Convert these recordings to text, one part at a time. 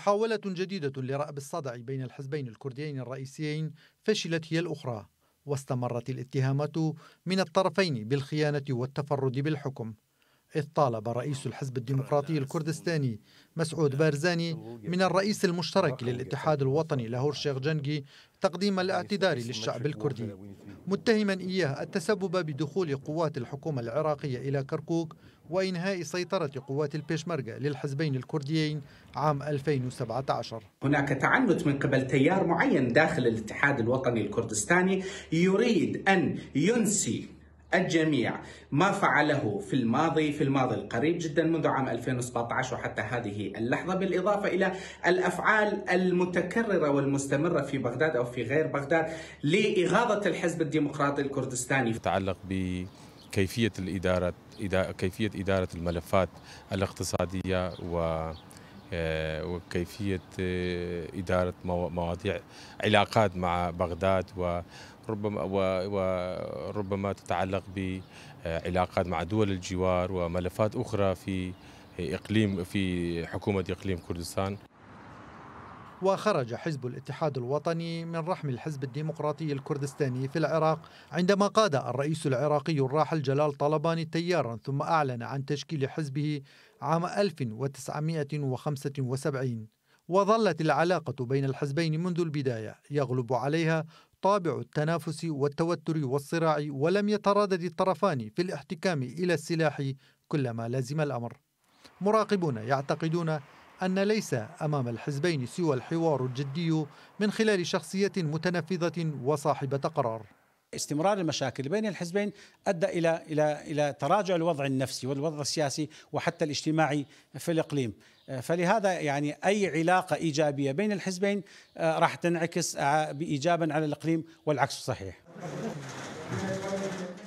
محاولة جديدة لرأب الصدع بين الحزبين الكرديين الرئيسيين فشلت هي الأخرى واستمرت الاتهامات من الطرفين بالخيانة والتفرد بالحكم إذ طالب رئيس الحزب الديمقراطي الكردستاني مسعود بارزاني من الرئيس المشترك للاتحاد الوطني لهور شيخ جنجي تقديم الاعتذار للشعب الكردي متهما إياه التسبب بدخول قوات الحكومة العراقية إلى كركوك وإنهاء سيطرة قوات البيشمركة للحزبين الكرديين عام 2017 هناك تعنت من قبل تيار معين داخل الاتحاد الوطني الكردستاني يريد أن ينسي الجميع ما فعله في الماضي في الماضي القريب جدا منذ عام 2017 وحتى هذه اللحظة بالإضافة إلى الأفعال المتكررة والمستمرة في بغداد أو في غير بغداد لإغاظة الحزب الديمقراطي الكردستاني تعلق بكيفية الإدارة كيفية إدارة الملفات الاقتصادية و آه، وكيفية آه، إدارة مواضيع علاقات مع بغداد وربما وربما تتعلق بعلاقات مع دول الجوار وملفات أخرى في إقليم في حكومة إقليم كردستان وخرج حزب الاتحاد الوطني من رحم الحزب الديمقراطي الكردستاني في العراق عندما قاد الرئيس العراقي الراحل جلال طلباني تيارا ثم أعلن عن تشكيل حزبه عام 1975 وظلت العلاقة بين الحزبين منذ البداية يغلب عليها طابع التنافس والتوتر والصراع ولم يتردد الطرفان في الاحتكام إلى السلاح كلما لزم الأمر مراقبون يعتقدون أن ليس أمام الحزبين سوى الحوار الجدي من خلال شخصية متنفذة وصاحبة قرار استمرار المشاكل بين الحزبين ادى الى الى الى تراجع الوضع النفسي والوضع السياسي وحتى الاجتماعي في الاقليم فلهذا يعني اي علاقه ايجابيه بين الحزبين آه، راح تنعكس آه، بايجابا على الاقليم والعكس صحيح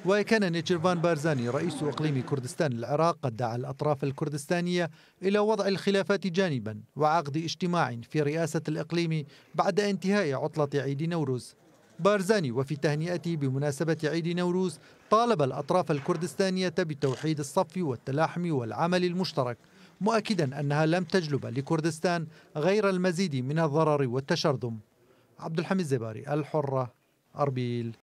وكان نيجيرفان بارزاني رئيس إقليم كردستان العراق قد دعا الأطراف الكردستانية إلى وضع الخلافات جانبا وعقد اجتماع في رئاسة الإقليم بعد انتهاء عطلة عيد نوروز بارزاني وفي تهنئته بمناسبة عيد نوروز طالب الأطراف الكردستانية بتوحيد الصف والتلاحم والعمل المشترك مؤكدا أنها لم تجلب لكردستان غير المزيد من الضرر والتشرذم عبد الحميد زباري الحرة أربيل